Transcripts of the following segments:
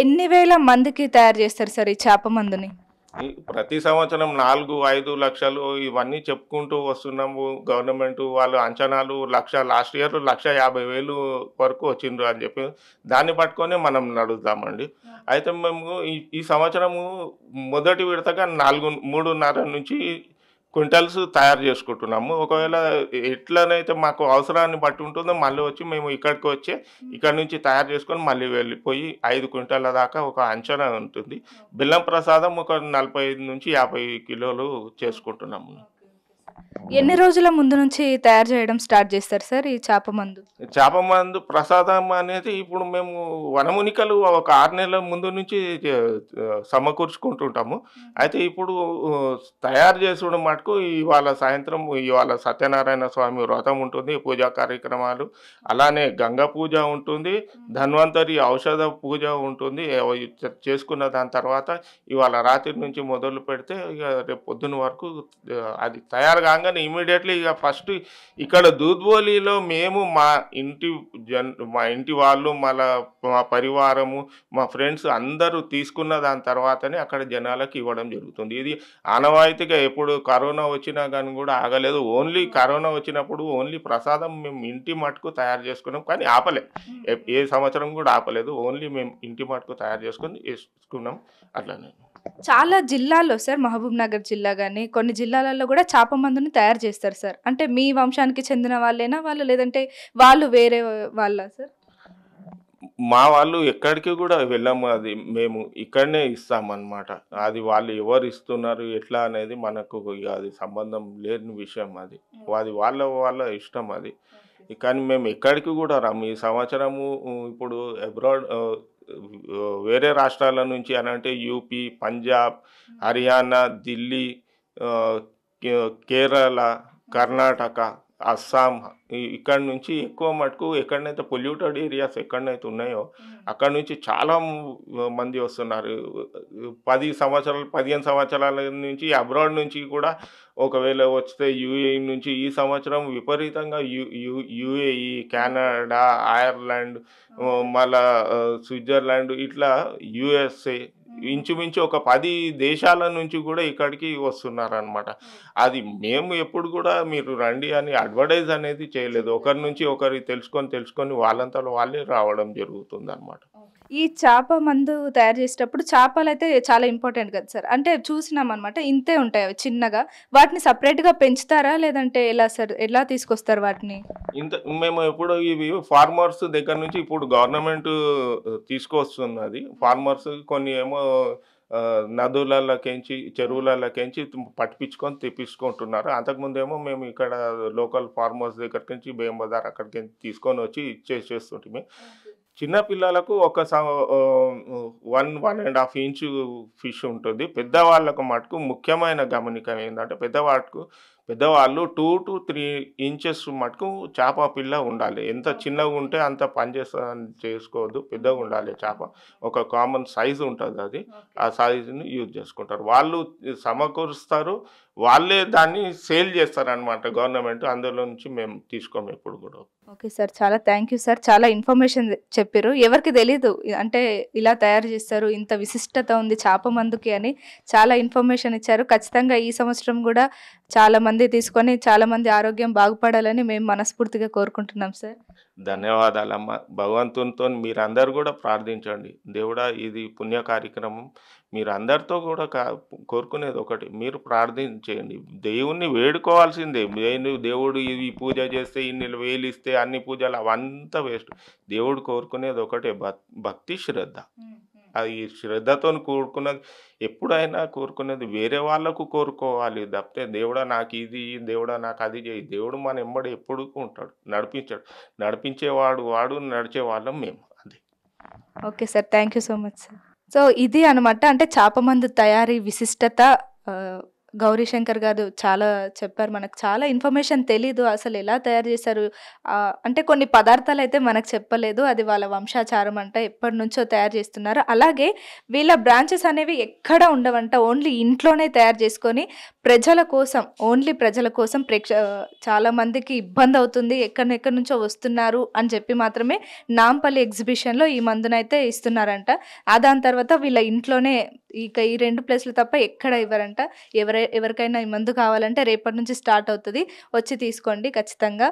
ఎన్ని వేల మందికి తయారు చేస్తారు సార్ ఈ చేప మందుని ప్రతి సంవత్సరం నాలుగు ఐదు లక్షలు ఇవన్నీ చెప్పుకుంటూ వస్తున్నాము గవర్నమెంట్ వాళ్ళు అంచనాలు లక్ష లాస్ట్ ఇయర్ లక్ష యాభై వేలు వరకు వచ్చిండ్రు అని చెప్పి దాన్ని పట్టుకొని మనం నడుద్దామండి అయితే మేము ఈ సంవత్సరము మొదటి విడతగా నాలుగు మూడున్నర నుంచి క్వింటల్స్ తయారు చేసుకుంటున్నాము ఒకవేళ ఎట్లనైతే మాకు అవసరాన్ని బట్టి ఉంటుందో మళ్ళీ వచ్చి మేము ఇక్కడికి వచ్చి ఇక్కడ నుంచి తయారు చేసుకొని మళ్ళీ వెళ్ళిపోయి ఐదు క్వింటాల దాకా ఒక అంచనా ఉంటుంది బెల్లం ప్రసాదం ఒక నలభై నుంచి యాభై కిలోలు చేసుకుంటున్నాము ఎన్ని రోజుల ముందు నుంచి తయారు చేయడం స్టార్ట్ చేస్తారు సార్ ఈ చేప మందు చేప మందు ప్రసాదం అనేది ఇప్పుడు మేము వనమునికలు ఒక ఆరు నెలల ముందు నుంచి సమకూర్చుకుంటుంటాము అయితే ఇప్పుడు తయారు చేసుకున్న మటుకు ఇవాళ సాయంత్రం ఇవాళ సత్యనారాయణ స్వామి వ్రతం ఉంటుంది పూజా కార్యక్రమాలు అలానే గంగా పూజ ఉంటుంది ధన్వంతరి ఔషధ పూజ ఉంటుంది చేసుకున్న దాని తర్వాత ఇవాళ రాత్రి నుంచి మొదలు పెడితే ఇక రేపు పొద్దున్న వరకు అది తయారు కాగా రాగానే ఇమీడియట్లీ ఇక ఫస్ట్ ఇక్కడ దూద్బోలీలో మేము మా ఇంటి జన్ మా ఇంటి వాళ్ళు మళ్ళా మా పరివారము మా ఫ్రెండ్స్ అందరూ తీసుకున్న దాని తర్వాతనే అక్కడ జనాలకు ఇవ్వడం జరుగుతుంది ఇది ఆనవాయితీగా ఎప్పుడు కరోనా వచ్చినా కానీ కూడా ఆగలేదు ఓన్లీ కరోనా వచ్చినప్పుడు ఓన్లీ ప్రసాదం మేము ఇంటి మటుకు తయారు చేసుకున్నాం కానీ ఆపలే ఏ సంవత్సరం కూడా ఆపలేదు ఓన్లీ మేము ఇంటి మటుకు తయారు చేసుకుని వేసుకున్నాం అట్లానే చాలా జిల్లాల్లో సార్ మహబూబ్ నగర్ జిల్లా కానీ కొన్ని జిల్లాలలో కూడా చేప మందుని తయారు చేస్తారు సార్ అంటే మీ వంశానికి చెందిన వాళ్ళేనా వాళ్ళు లేదంటే వాళ్ళు వేరే వాళ్ళ సార్ మా వాళ్ళు ఎక్కడికి కూడా వెళ్ళాము అది మేము ఇక్కడనే ఇస్తామన్నమాట అది వాళ్ళు ఎవరు ఇస్తున్నారు ఎట్లా అనేది మనకు అది సంబంధం లేని విషయం అది అది వాళ్ళ వాళ్ళ ఇష్టం అది కానీ మేము ఎక్కడికి కూడా రాము ఈ సంవత్సరము ఇప్పుడు అబ్రాడ్ వేరే రాష్ట్రాల నుంచి అని అంటే యూపీ పంజాబ్ హర్యానా ఢిల్లీ కేరళ కర్ణాటక అస్సాం ఇక్కడ నుంచి ఎక్కువ మటుకు ఎక్కడనైతే పొల్యూటెడ్ ఏరియాస్ ఎక్కడనైతే ఉన్నాయో అక్కడ నుంచి చాలా మంది వస్తున్నారు పది సంవత్సరాలు పదిహేను సంవత్సరాల నుంచి అబ్రాడ్ నుంచి కూడా ఒకవేళ వస్తే యుఏఈ నుంచి ఈ సంవత్సరం విపరీతంగా యు యూఏఈ కెనడా ఐర్లాండ్ మళ్ళా స్విట్జర్లాండ్ ఇట్లా యూఎస్ఏ ఇంచుమించు ఒక పది దేశాల నుంచి కూడా ఇక్కడికి వస్తున్నారనమాట అది మేము ఎప్పుడు కూడా మీరు రండి అని అడ్వర్టైజ్ అనేది చేయలేదు ఒకరి నుంచి ఒకరికి తెలుసుకొని తెలుసుకొని వాళ్ళంతలో వాళ్ళే రావడం జరుగుతుంది ఈ చేప మందు తయారు చేసేటప్పుడు చేపలు అయితే చాలా ఇంపార్టెంట్ కదా సార్ అంటే చూసినాం అనమాట ఇంతే ఉంటాయి అవి చిన్నగా వాటిని సపరేట్గా పెంచుతారా లేదంటే ఎలా సార్ ఎలా తీసుకొస్తారు వాటిని ఇంత మేము ఎప్పుడు ఇవి ఫార్మర్స్ దగ్గర నుంచి ఇప్పుడు గవర్నమెంట్ తీసుకొస్తున్నది ఫార్మర్స్ కొన్ని ఏమో నదులలోకించి చెరువులలోకించి పట్టిపించుకొని తెప్పించుకుంటున్నారు అంతకుముందు ఏమో మేము ఇక్కడ లోకల్ ఫార్మర్స్ దగ్గరికి నుంచి బేంబజార్ అక్కడికి తీసుకొని వచ్చి ఇచ్చే చేస్తుంటే చిన్న పిల్లలకు ఒక one one and half inch fish ఉంటుంది పెద్దవాళ్ళకు మటుకు ముఖ్యమైన గమనిక ఏంటంటే పెద్దవాళ్ళకు పెద్దవాళ్ళు టూ టు త్రీ ఇంచెస్ మటుకు చేప పిల్ల ఉండాలి ఎంత చిన్నగా ఉంటే అంత పనిచేస్తా చేసుకోవద్దు పెద్దగా ఉండాలి చేప ఒక కామన్ సైజు ఉంటుంది అది ఆ సైజుని యూజ్ చేసుకుంటారు వాళ్ళు సమకూరుస్తారు వాళ్ళే దాన్ని సేల్ చేస్తారనమాట గవర్నమెంట్ అందులో నుంచి మేము తీసుకోము ఎప్పుడు కూడా ఓకే సార్ చాలా థ్యాంక్ యూ సార్ చాలా ఇన్ఫర్మేషన్ చెప్పారు ఎవరికి తెలీదు అంటే ఇలా తయారు చేస్తారు ఇంత విశిష్టత ఉంది చేప మందుకి అని చాలా ఇన్ఫర్మేషన్ ఇచ్చారు ఖచ్చితంగా ఈ సంవత్సరం కూడా చాలా మంది తీసుకొని చాలా మంది ఆరోగ్యం బాగుపడాలని మేము మనస్ఫూర్తిగా కోరుకుంటున్నాం సార్ ధన్యవాదాలమ్మ భగవంతునితో మీరందరూ కూడా ప్రార్థించండి దేవుడా ఇది పుణ్య కార్యక్రమం మీరు అందరితో కూడా కా కోరుకునేది ఒకటి మీరు ప్రార్థించేయండి దేవుణ్ణి వేడుకోవాల్సిందే నేను దేవుడు ఇది పూజ చేస్తే ఇన్ని వేలు ఇస్తే అన్ని పూజలు అవంతా వేస్ట్ దేవుడు కోరుకునేది ఒకటే భక్తి శ్రద్ధ అది శ్రద్ధతో కోరుకున్న ఎప్పుడైనా కోరుకునేది వేరే వాళ్ళకు కోరుకోవాలి తప్పితే దేవుడా నాకు ఇది దేవుడా నాకు అది చేయి దేవుడు మన ఎంబడి ఎప్పుడు ఉంటాడు నడిపించాడు నడిపించేవాడు వాడు నడిచే వాళ్ళం మేము అది okay sir thank you so much sir so ఇది అనమాట అంటే చేప మందు తయారీ విశిష్టత గౌరీ శంకర్ గారు చాలా చెప్పారు మనకు చాలా ఇన్ఫర్మేషన్ తెలీదు అసలు ఎలా తయారు చేశారు అంటే కొన్ని పదార్థాలు అయితే మనకు చెప్పలేదు అది వాళ్ళ వంశాచారం అంట ఎప్పటి నుంచో తయారు చేస్తున్నారు అలాగే వీళ్ళ బ్రాంచెస్ అనేవి ఎక్కడ ఉండవంట ఓన్లీ ఇంట్లోనే తయారు చేసుకొని ప్రజల కోసం ఓన్లీ ప్రజల కోసం ప్రేక్ష చాలామందికి ఇబ్బంది అవుతుంది ఎక్కడెక్కడి నుంచో వస్తున్నారు అని చెప్పి మాత్రమే నాంపల్లి ఎగ్జిబిషన్లో ఈ మందునైతే ఇస్తున్నారంట ఆ దాని తర్వాత వీళ్ళ ఇంట్లోనే ఇక ఈ రెండు ప్లేస్లు తప్ప ఎక్కడ ఇవ్వరంట ఎవరై ఎవరికైనా ఈ మందు కావాలంటే రేపటి నుంచి స్టార్ట్ అవుతుంది వచ్చి తీసుకోండి ఖచ్చితంగా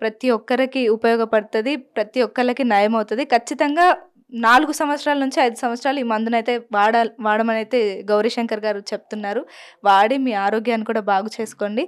ప్రతి ఒక్కరికి ఉపయోగపడుతుంది ప్రతి ఒక్కరికి నయం అవుతుంది ఖచ్చితంగా నాలుగు సంవత్సరాల నుంచి ఐదు సంవత్సరాలు ఈ మందునైతే వాడ వాడమనైతే గౌరీశంకర్ గారు చెప్తున్నారు వాడి మీ ఆరోగ్యాన్ని కూడా బాగు చేసుకోండి